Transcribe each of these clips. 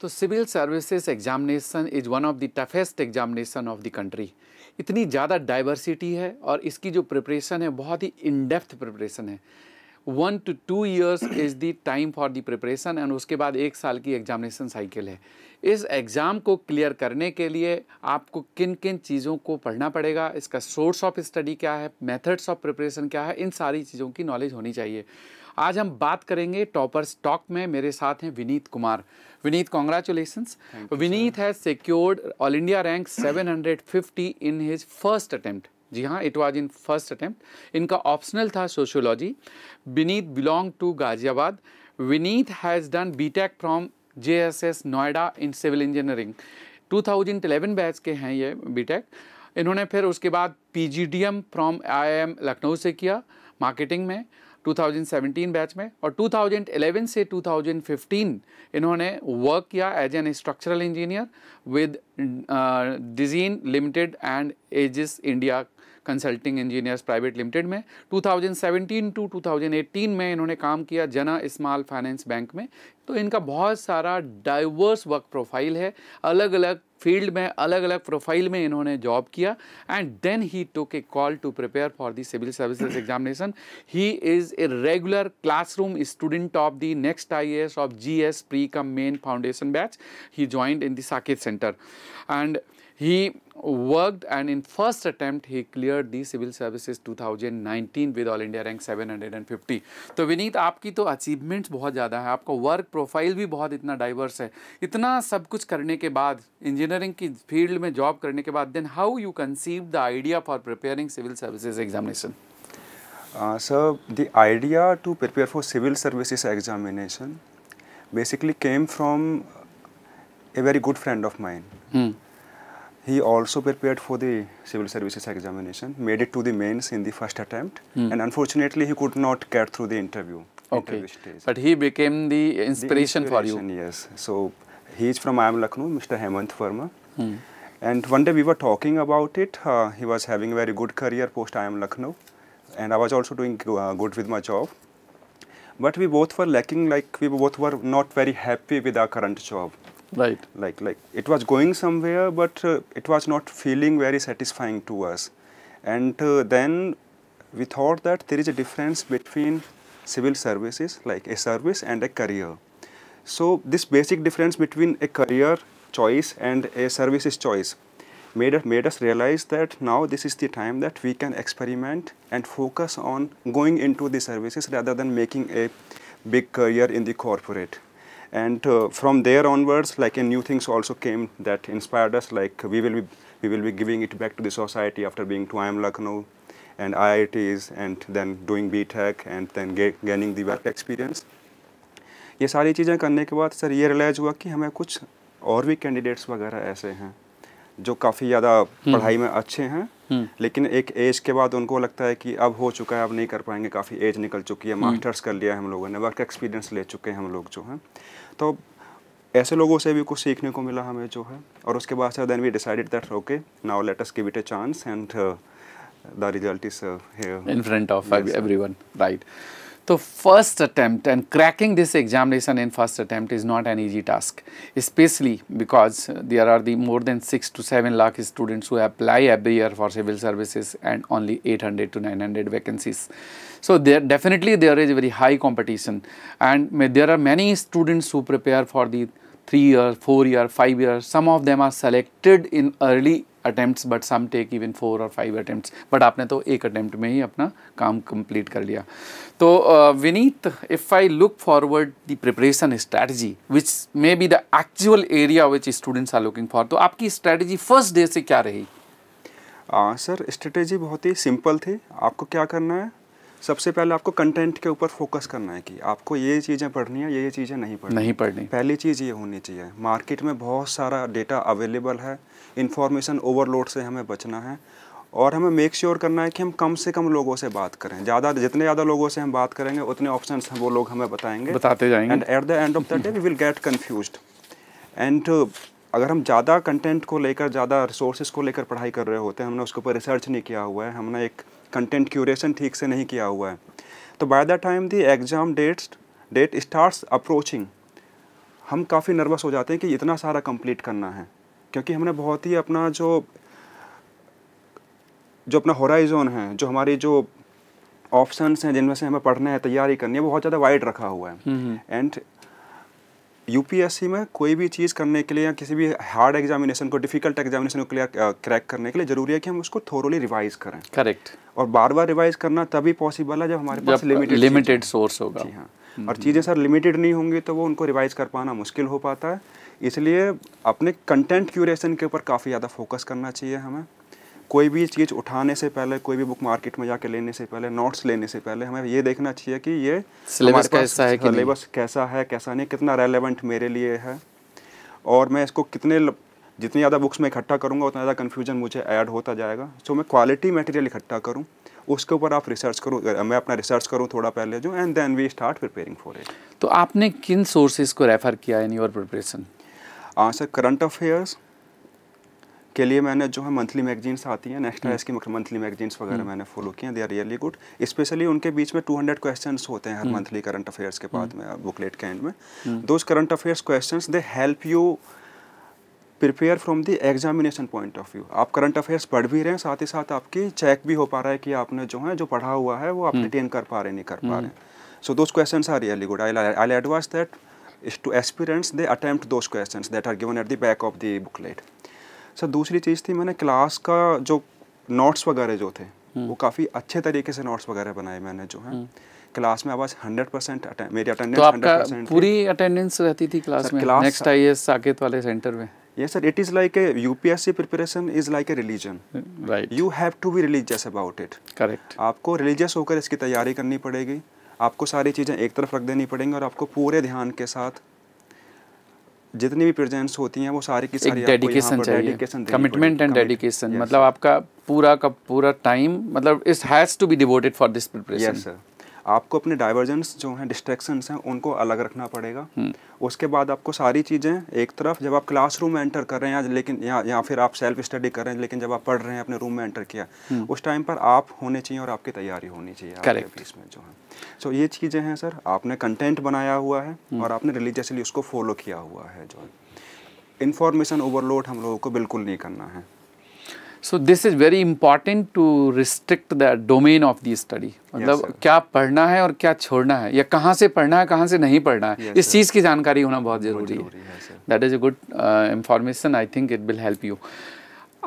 तो civil services examination is one of the toughest examination of the country इतनी ज़्यादा diversity है और इसकी जो प्रिपरेशन है बहुत ही इन डेप्थ प्रिपरेशन है one to two years is the time for the preparation and उसके बाद एक साल की एग्जामिनेशन साइकिल है इस एग्ज़ाम को क्लियर करने के लिए आपको किन किन चीज़ों को पढ़ना पड़ेगा इसका सोर्स ऑफ स्टडी क्या है मेथड्स ऑफ प्रिपरेशन क्या है इन सारी चीज़ों की नॉलेज होनी चाहिए आज हम बात करेंगे टॉपर्स टॉक में मेरे साथ हैं विनीत कुमार विनीत कॉन्ग्रेचुलेसन्स विनीत है secured all India rank seven in his first attempt जी हाँ it was in first attempt इनका ऑप्शनल था sociology Vineet belong to Ghaziabad Vineet has done B Tech from J S S Noida in civil engineering 2011 batch के हैं ये B take e इन्होंने फिर उसके बाद P G D M from I I M Lucknow से किया मार्केटिंग में 2017 बैच में और 2011 से 2015 इन्होंने वर्क किया as an structural engineer with डिजीन Limited and Aegis India Consulting Engineers Private Limited में 2017 टू 2018 में इन्होंने काम किया जना स्मॉल फाइनेंस बैंक में तो इनका बहुत सारा डाइवर्स वर्क प्रोफाइल है अलग अलग फील्ड में अलग अलग प्रोफाइल में इन्होंने जॉब किया and then he took a call to prepare for the civil services examination he is a regular classroom student of the Next I S of G S pre का main foundation batch he joined in the Saket centre and He worked and in first attempt he cleared the civil services 2019 with all India rank 750 तो विनीत आपकी तो achievements बहुत ज़्यादा है आपका work profile भी बहुत इतना डाइवर्स है इतना सब कुछ करने के बाद इंजीनियरिंग की फील्ड में जॉब करने के बाद then how you conceive the idea for preparing civil services examination sir the idea to prepare for civil services examination basically came from a very good friend of mine. Hmm. he also prepared for the civil services examination, made it to the mains in the first attempt, mm. and unfortunately he could not get through the interview. Okay, interview but he became the inspiration, the inspiration, for you. Yes, so he is from IIM Lucknow, Mr. Hemant Verma. Mm. And one day we were talking about it. Uh, he was having a very good career post IIM Lucknow, and I was also doing uh, good with my job. But we both were lacking, like we both were not very happy with our current job right like like it was going somewhere but uh, it was not feeling very satisfying to us and uh, then we thought that there is a difference between civil services like a service and a career so this basic difference between a career choice and a services choice made us, made us realize that now this is the time that we can experiment and focus on going into the services rather than making a big career in the corporate and uh, from there onwards, like new things also came that inspired us. Like we will be we will be giving it back to the society after being to IIM Lucknow and IITs and then doing BTEC and then gaining the work experience. ये सारी चीज़ें करने के बाद sir ये realise हुआ कि हमें कुछ और भी कैंडिडेट्स वगैरह ऐसे हैं जो काफ़ी ज़्यादा हम्म। पढ़ाई में अच्छे हैं हम्म। लेकिन एक एज के बाद उनको लगता है कि अब हो चुका है अब नहीं कर पाएंगे काफ़ी एज निकल चुकी है मास्टर्स हम्म। कर लिया है हम लोगों ने वर्क एक्सपीरियंस ले चुके हैं हम लोग जो हैं तो ऐसे लोगों से भी कुछ सीखने को मिला हमें जो है और उसके बाद से then we decided that okay now let us give it a chance and the result is here in front of everyone right So first attempt and cracking this examination in first attempt is not an easy task, especially because there are the more than 6 to 7 lakh students who apply every year for civil services and only 800 to 900 vacancies. So there definitely there is very high competition and there are many students who prepare for the 3 year, 4 year, 5 years. Some of them are selected in early attempt but some take even four or five attempt but आपने तो एक attempt में ही अपना काम complete कर लिया तो Vineet if I look forward the preparation strategy which may be the actual area which students are looking for तो आपकी स्ट्रैटेजी फर्स्ट डे से क्या रही सर स्ट्रेटेजी बहुत ही सिंपल थी आपको क्या करना है सबसे पहले आपको कंटेंट के ऊपर फोकस करना है कि आपको ये चीज़ें पढ़नी है ये चीज़ें नहीं पढ़नी नहीं पढ़नी पहली चीज़ ये होनी चाहिए मार्केट में बहुत सारा डेटा अवेलेबल है इन्फॉर्मेशन ओवरलोड से हमें बचना है और हमें मेक श्योर sure करना है कि हम कम से कम लोगों से बात करें ज़्यादा जितने ज़्यादा लोगों से हम बात करेंगे उतने ऑप्शन वो लोग हमें बताएंगे बताते जाएंगे and at the end of the day we will get confuse and अगर हम ज़्यादा कंटेंट को लेकर ज़्यादा रिसोर्सेज को लेकर पढ़ाई कर रहे होते हैं हमने उसके ऊपर रिसर्च नहीं किया हुआ है हमने एक कंटेंट क्यूरेशन ठीक से नहीं किया हुआ है तो by the time the exam dates date starts approaching हम काफ़ी नर्वस हो जाते हैं कि इतना सारा कंप्लीट करना है क्योंकि हमने बहुत ही अपना जो जो अपना होराइजोन है जो हमारी जो ऑप्शंस हैं जिनमें से हमें पढ़ना है तैयारी करनी है बहुत ज़्यादा वाइड रखा हुआ है एंड हम्म, हम्म। यूपीएससी में कोई भी चीज़ करने के लिए या किसी भी हार्ड एग्जामिनेशन को डिफिकल्ट एग्जामिनेशन को क्लियर क्रैक करने के लिए जरूरी है कि हम उसको थोरोली रिवाइज करें करेक्ट और बार बार रिवाइज करना तभी पॉसिबल है जब हमारे पास लिमिटेड लिमिटेड सोर्स होगा जी हाँ और चीज़ें सर लिमिटेड नहीं होंगी तो वो उनको रिवाइज कर पाना मुश्किल हो पाता है इसलिए अपने कंटेंट क्यूरेशन के ऊपर काफ़ी ज़्यादा फोकस करना चाहिए हमें कोई भी चीज़ उठाने से पहले कोई भी बुक मार्केट में जाके लेने से पहले नोट्स लेने से पहले हमें ये देखना चाहिए कि ये सिलेबस कैसा है सिलेबस कैसा है कैसा नहीं कितना रेलेवेंट मेरे लिए है और मैं इसको कितने जितनी ज़्यादा बुक्स मैं इकट्ठा करूँगा उतना ज़्यादा कन्फ्यूजन मुझे ऐड होता जाएगा सो मैं क्वालिटी मटेरियल इकट्ठा करूँ उसके ऊपर आप रिसर्च करूँ मैं अपना रिसर्च करूँ थोड़ा पहले जो and then we start preparing for it तो आपने किन सोर्सेज को रेफ़र किया in your preparation answer current affairs के लिए मैंने जो है मंथली मैगजीन्स आती हैं नेक्स्ट हम्म। एस की मंथली मैगजीन्स वगैरह हम्म। मैंने फॉलो किए हैं they are really good specially उनके बीच में 200 क्वेश्चंस होते हैं हर मंथली करंट अफेयर्स के बाद हम्म। में बुकलेट के एंड में those current affairs questions they help you prepare from the examination point of view आप करंट अफेयर्स पढ़ भी रहे हैं साथ ही साथ आपकी चेक भी हो पा रहा है कि आपने जो है जो पढ़ा हुआ है वो आप रिटेन कर पा रहे नहीं कर पा रहे so those question are really good I I advice that is to experience they attempt those question that are given at the back of the booklet sir अच्छा, दूसरी चीज़ थी मैंने क्लास का जो नोट्स वगैरह जो थे हम्म। वो काफ़ी अच्छे तरीके से नोट्स वगैरह बनाए मैंने जो है हम्म। क्लास में आवाज हंड्रेड परसेंट मेरी अटेंडेंस तो हंड्रेड आपका पूरी अटेंडेंस रहती थी क्लास में क्लास नेक्स्ट आई साकेत वाले सेंटर में ये sir it is like a UPSC preparation is like a religion right you have to be religious about it correct आपको रिलीजियस होकर इसकी तैयारी करनी पड़ेगी आपको सारी चीज़ें एक तरफ रख देनी पड़ेंगी और आपको पूरे ध्यान के साथ जितनी भी प्रेजेंस होती हैं वो सारी की सारी dedication dedication commitment and dedication मतलब आपका पूरा का पूरा टाइम मतलब it has to be devoted for this preparation आपको अपने डाइवर्जेंस जो हैं डिस्ट्रैक्शंस हैं उनको अलग रखना पड़ेगा हम्म। उसके बाद आपको सारी चीज़ें एक तरफ जब आप क्लासरूम में एंटर कर रहे हैं लेकिन या या फिर आप सेल्फ स्टडी कर रहे हैं लेकिन जब आप पढ़ रहे हैं अपने रूम में एंटर किया हम्म। उस टाइम पर आप होने चाहिए और आपकी तैयारी होनी चाहिए फीस में जो है सो so, ये चीज़ें हैं सर आपने कंटेंट बनाया हुआ है हम्म। और आपने रिलीजियसली उसको फॉलो किया हुआ है जो है इन्फॉर्मेशन ओवरलोड हम लोगों को बिल्कुल नहीं करना है so this is very important to restrict the domain of the study मतलब yes, क्या पढ़ना है और क्या छोड़ना है या कहाँ से पढ़ना है कहाँ से नहीं पढ़ना है yes, इस चीज़ की जानकारी होना बहुत ज़रूरी है that is a good information I think it will help you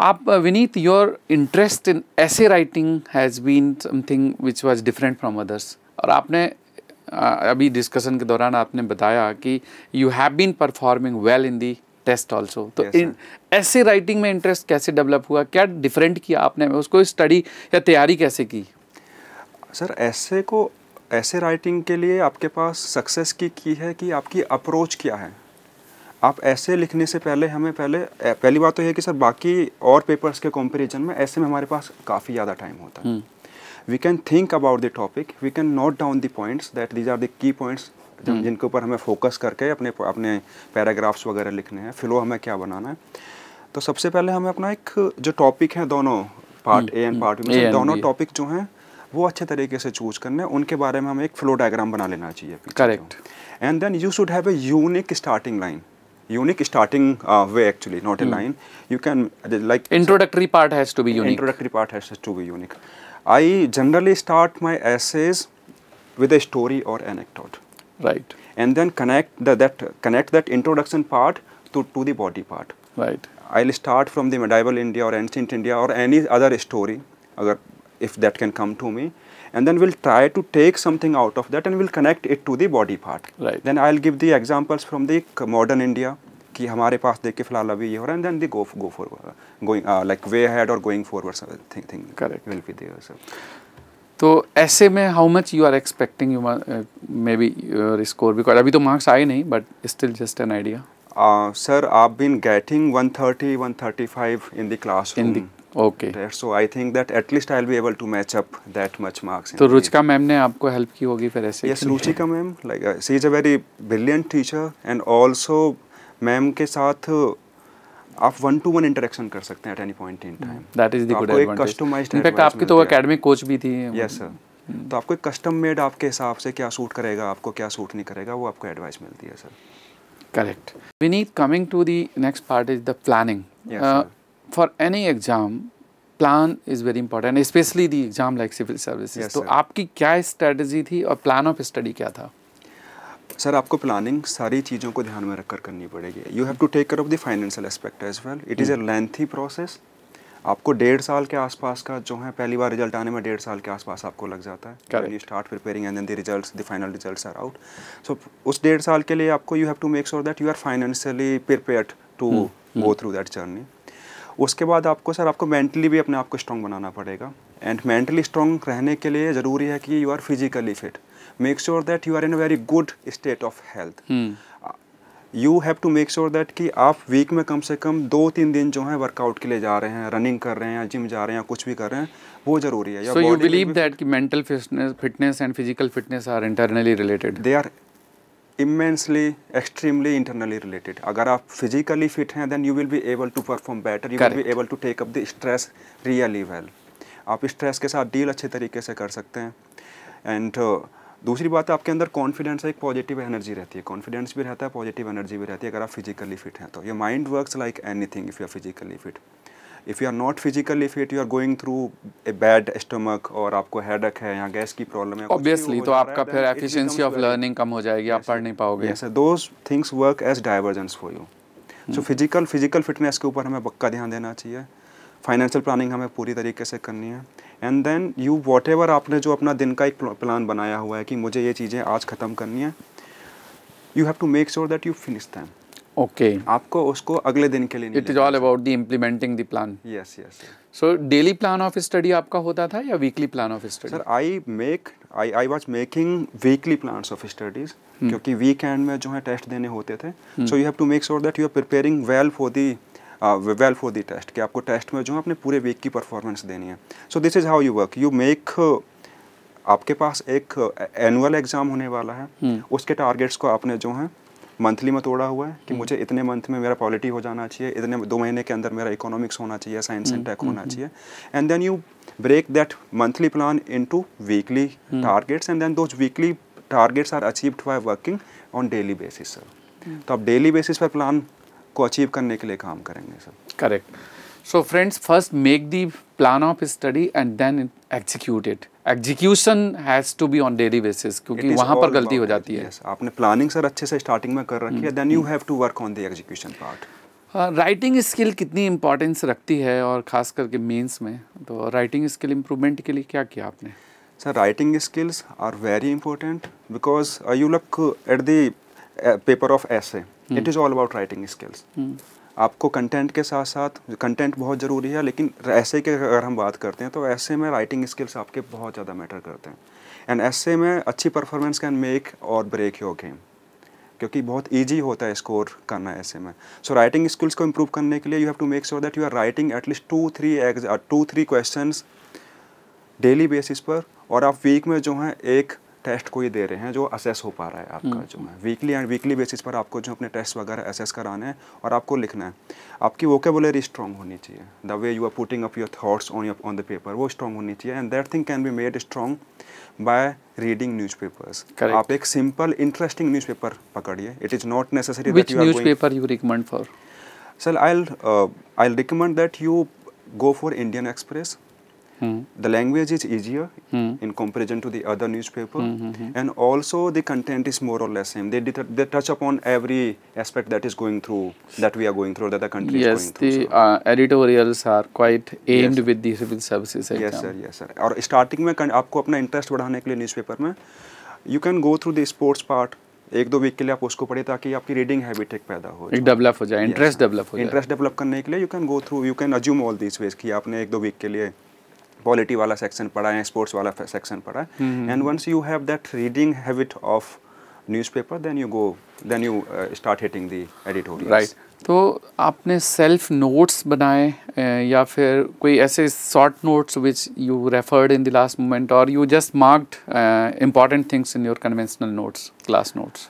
आप Vineet your interest in essay writing has been something which was different from others और आपने uh, अभी डिस्कशन के दौरान आपने बताया कि you have been performing well in the test also तो इन ऐसे राइटिंग में इंटरेस्ट कैसे डेवलप हुआ क्या डिफरेंट किया आपने उसको स्टडी या तैयारी कैसे की सर ऐसे को ऐसे राइटिंग के लिए आपके पास सक्सेस की की है कि आपकी अप्रोच क्या है आप ऐसे लिखने से पहले हमें पहले पहली बात तो यह कि सर बाकी और पेपर्स के कंपैरिजन में ऐसे में हमारे पास काफ़ी ज़्यादा टाइम होता है we can think about the topic we can note down the points that these are the key points जब हम्म। जिनके ऊपर हमें फोकस करके अपने अपने पैराग्राफ्स वगैरह लिखने हैं फिलो हमें क्या बनाना है तो सबसे पहले हमें अपना एक जो टॉपिक है दोनों part A and part B दोनों टॉपिक जो हैं वो अच्छे तरीके से चूज करने उनके बारे में हमें एक फ्लो डायग्राम बना लेना चाहिए correct and then you should have a unique starting line unique starting way actually not a line you can like introductory part has to be unique introductory part has to be unique I generally start my essays with a story or anecdote Right. And then connect the, that connect that introduction part to, to the body part. Right. I'll start from the medieval India or ancient India or any other story, other, if that can come to me. And then we'll try to take something out of that and we'll connect it to the body part. Right. Then I'll give the examples from the modern India, कि हमारे पास देख के फिलहाल अभी ये हो रहा है and then they go go for going like way head or going forward thing thing correct will be there sir तो ऐसे में how much you are expecting you may be your score because अभी तो marks आए नहीं but still just an idea sir I been getting 130 135 in the classroom इन the okay there. so i think that at least i'll be able to match up that much तो Ruchika ma'am ने आपको help की होगी फिर ऐसे yes Ruchika ma'am like she is a very brilliant teacher and also ma'am के साथ आप वन टू वन इंटरेक्शन कर सकते हैं at any point in time that is the good customised in fact आपकी तो एकेडमिक कोच भी थी यस सर hmm. तो आपको एक कस्टम मेड आपके हिसाब से क्या सूट करेगा आपको क्या सूट नहीं करेगा वो आपको एडवाइस मिलती है sir correct we need coming to the next part is the planning for any exam plan is very important specially the exam like civil service तो आपकी क्या स्ट्रेटजी थी और प्लान ऑफ स्टडी क्या था सर आपको प्लानिंग सारी चीज़ों को ध्यान में रखकर करनी पड़ेगी you have to take care of the financial aspect as well it is a lengthy process आपको डेढ़ साल के आसपास का जो है पहली बार रिजल्ट आने में डेढ़ साल के आसपास आपको लग जाता है you start preparing and then the results the final results are out so उस डेढ़ साल के लिए आपको you have to make sure that you are financially prepare to go through that journey उसके बाद आपको सर आपको मेंटली भी अपने आप को स्ट्रॉन्ग बनाना पड़ेगा एंड मेंटली स्ट्रॉन्ग रहने के लिए ज़रूरी है कि you are physically fit make sure that you are in a very good state of health you have to make sure that कि आप वीक में कम से कम दो तीन दिन जो है वर्कआउट के लिए जा रहे हैं रनिंग कर रहे हैं या जिम जा रहे हैं या कुछ भी कर रहे हैं वो जरूरी है सो यू बिलीव दैट कि mental fitness fitness and physical fitness are internally related they are immensely extremely internally related अगर आप फिजिकली फिट हैं then you will be able to perform better you will be able to take up the stress really well आप stress के साथ deal अच्छे तरीके से कर सकते हैं एंड uh, दूसरी बात आपके अंदर कॉन्फिडेंस है एक पॉजिटिव एनर्जी रहती है कॉन्फिडेंस भी रहता है पॉजिटिव एनर्जी भी रहती है अगर आप फिजिकली फिट हैं तो your mind works like anything if you are physically fit if you are not physically fit you are going through a bad stomach और आपको हेडक है या गैस की प्रॉब्लम है ऑब्वियसली तो आपका फिर एफिशिएंसी ऑफ लर्निंग कम हो जाएगी आप पढ़ नहीं पाओगे ऐसे those things work as divergence for you so physical physical fitness के ऊपर हमें पक्का ध्यान देना चाहिए फाइनेंशियल प्लानिंग हमें पूरी तरीके से करनी है एंड देन यू वॉट आपने जो अपना दिन का एक प्लान बनाया हुआ है कि मुझे ये चीज़ें आज ख़त्म करनी है you have to make sure that you finish them okay आपको उसको अगले दिन के लिए it is all about the implementing the plan yes yes so daily plan of study आपका होता था या weekly plan of study sir I make I I was making weekly plan of studies क्योंकि वीकेंड में जो है test देने होते थे so you have to make sure that you are preparing well for the well for the test कि आपको test में जो है अपने पूरे वीक की परफॉर्मेंस देनी है so this is how you work you make आपके पास एक एनुअल एग्ज़ाम होने वाला है हम्म। उसके टारगेट्स को आपने जो है मंथली में तोड़ा हुआ है कि हम्म। मुझे इतने मंथ में मेरा पॉलिटी हो जाना चाहिए इतने दो महीने के अंदर मेरा इकोनॉमिक्स होना चाहिए साइंस एंड टेक होना हम्म। चाहिए and then you break that monthly plan into weekly targets and then those weekly targets are achieved by working on daily basis sir तो आप डेली बेसिस पर प्लान को achieve करने के लिए काम करेंगे sir correct so friends first make the plan of study and then execute it execution has to be on daily basis क्योंकि वहां पर गलती हो जाती है yes, आपने प्लानिंग सर अच्छे से स्टार्टिंग में कर रखी है then you have to work on the execution part writing skill कितनी इम्पोर्टेंस रखती है और ख़ास करके मेंस में तो राइटिंग स्किल इम्प्रूवमेंट के लिए क्या किया आपने sir writing skills are very important because you look at the paper of essay it is all about writing skills आपको कंटेंट के साथ साथ कंटेंट बहुत ज़रूरी है लेकिन ऐसे की अगर हम बात करते हैं तो ऐसे में राइटिंग स्किल्स आपके बहुत ज़्यादा मैटर करते हैं एंड ऐसे में अच्छी performance can make or break your game क्योंकि बहुत ईजी होता है स्कोर करना ऐसे में सो राइटिंग स्किल्स को इम्प्रूव करने के लिए you have to make sure that you are writing at least two three two three question daily basis पर और आप वीक में जो है एक टेस्ट को ये दे रहे हैं जो असेस हो पा रहा है आपका हम्म। जो है वीकली एंड वीकली बेसिस पर आपको जो अपने टेस्ट वगैरह असेस कराने हैं और आपको लिखना है आपकी वोकेबुलरी स्ट्रॉन्ग होनी चाहिए the way you are putting up your thoughts on on the paper वो स्ट्रॉन्ग होनी चाहिए and that thing can be made strong by reading newspapers आप एक सिंपल इंटरेस्टिंग न्यूज पेपर पकड़िए it is not necessary that you recommend for sir I I recommend that you go for Indian Express The language is easier mm. in comparison to the other newspaper, mm -hmm. and also the content is more or less same. They they touch upon every aspect that is going through that we are going through that the country yes, is going through. Yes, the so. uh, editorials are quite aimed yes. with the civil services exam. Yes sir, yes sir. और starting mein aapko apna interest badhane ke liye newspaper mein you can go through the sports part. एक दो week के लिए आप उसको पढ़े ताकि आपकी रीडिंग हैबिट एक पैदा हो एक डेवलप हो जाए इंटरेस्ट डेवलप हो इंटरेस्ट डेवलप करने के लिए you can go through you can assume all this ways कि आपने एक दो वीक के लिए पॉलिटी वाला सेक्शन पढ़ा है स्पोर्ट्स वाला सेक्शन पढ़ा है and once you have that reading habit of newspaper then you go then you start hitting the editorial right तो आपने सेल्फ नोट्स बनाए या फिर कोई ऐसे short notes which you referred in the last moment or you just marked important things in your conventional notes class notes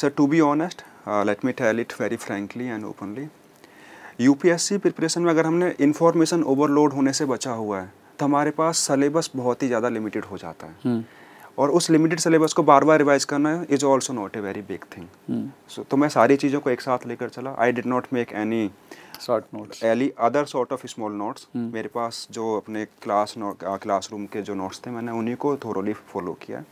sir to be honest let me tell it very frankly and openly UPSC preparation में अगर हमने information overload होने से बचा हुआ है तो हमारे पास सलेबस बहुत ही ज़्यादा लिमिटेड हो जाता है हम्म। और उस लिमिटेड सलेबस को बार बार रिवाइज करना is also not a very big thing तो मैं सारी चीज़ों को एक साथ लेकर चला I did not make any short note ally other sort of small notes मेरे पास जो अपने क्लास क्लासरूम के जो नोट्स थे मैंने उन्हीं को थोरोली फॉलो किया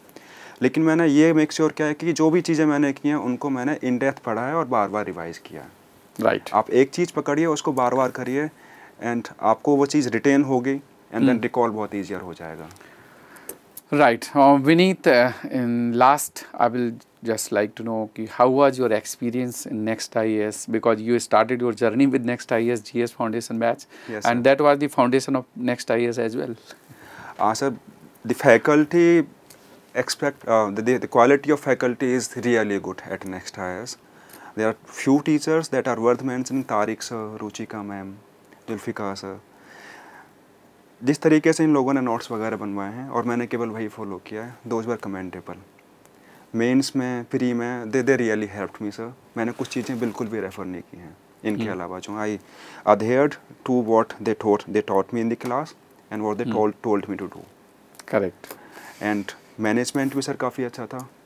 लेकिन मैंने ये मेक श्योर किया है कि जो भी चीज़ें मैंने की हैं उनको मैंने इन डेप्थ पढ़ा है और बार बार रिवाइज किया है राइट right. आप एक चीज पकड़िए उसको बार बार करिए एंड आपको वो चीज रिटेन होगी एंड देन रिकॉल बहुत ईजियर हो जाएगा right Vineet in last I will just like to know कि how was your experience in Next I S because you started your journey with Next I S G S foundation batch and that was the foundation of Next I S as well हाँ sir the faculty expect the quality of faculty is really good at Next IAS there are few teachers that are worth mentioning, Tariq sir Ruchika ma'am Zulfika sir जिस तरीके से इन लोगों ने notes वगैरह बनवाए हैं और मैंने केवल वही फॉलो किया है दोज वर कमेंटेबल मेंस में प्री में they they really help me sir मैंने कुछ चीज़ें बिल्कुल भी रेफ़र नहीं की हैं इनके हम्म। अलावा जो I adhered to what they they taught me in the class and what they told me to do correct and management भी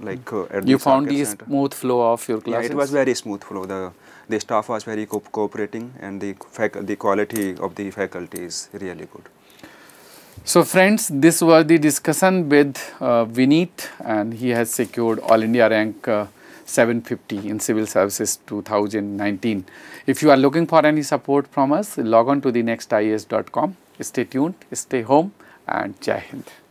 like uh, at you found the center. smooth flow of your classes yeah, it was very smooth flow the the staff was very co cooperating and the the quality of the faculty is really good so friends this was the discussion with uh, Vineet and he has secured all India rank uh, 750 in civil services 2019 if you are looking for any support from us log on to the nextis.com stay tuned stay home and jai hind